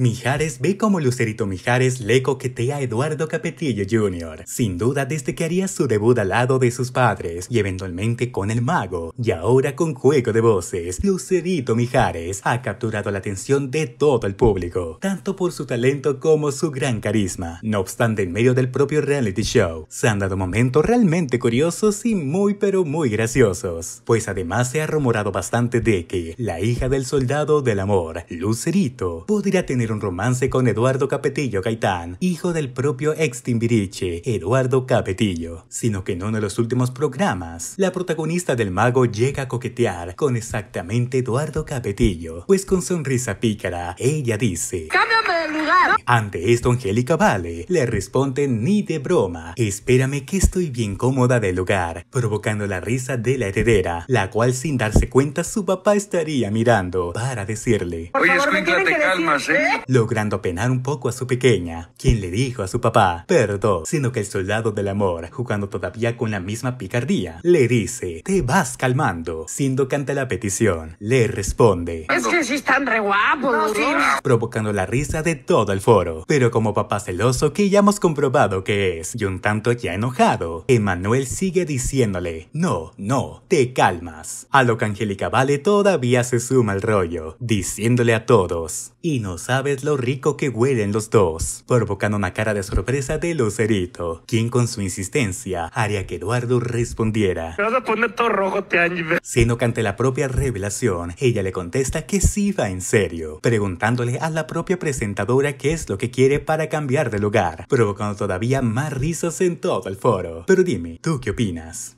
Mijares ve como Lucerito Mijares le coquetea a Eduardo Capetillo Jr., sin duda desde que haría su debut al lado de sus padres y eventualmente con el mago, y ahora con juego de voces, Lucerito Mijares ha capturado la atención de todo el público, tanto por su talento como su gran carisma. No obstante, en medio del propio reality show, se han dado momentos realmente curiosos y muy pero muy graciosos, pues además se ha rumorado bastante de que la hija del soldado del amor, Lucerito, podría tener un romance con Eduardo Capetillo Gaitán, hijo del propio ex Timbiriche, Eduardo Capetillo, sino que en uno de los últimos programas, la protagonista del mago llega a coquetear con exactamente Eduardo Capetillo, pues con sonrisa pícara, ella dice... ¡Cámbiame de lugar! Ante esto, Angélica Vale le responde ni de broma, espérame que estoy bien cómoda del lugar, provocando la risa de la heredera, la cual sin darse cuenta su papá estaría mirando para decirle... Oye, favor, me en calmas, ¿eh? logrando penar un poco a su pequeña, quien le dijo a su papá, perdón, sino que el soldado del amor, jugando todavía con la misma picardía, le dice, te vas calmando, siendo ante la petición, le responde, es que sí están re guapos, provocando la risa de todo el foro, pero como papá celoso que ya hemos comprobado que es, y un tanto ya enojado, Emanuel sigue diciéndole, no, no, te calmas, a lo que Angélica Vale todavía se suma al rollo, diciéndole a todos, y no sabe lo rico que huelen los dos, provocando una cara de sorpresa de Lucerito, quien con su insistencia haría que Eduardo respondiera. que ante la propia revelación, ella le contesta que sí va en serio, preguntándole a la propia presentadora qué es lo que quiere para cambiar de lugar, provocando todavía más risas en todo el foro. Pero dime, ¿tú qué opinas?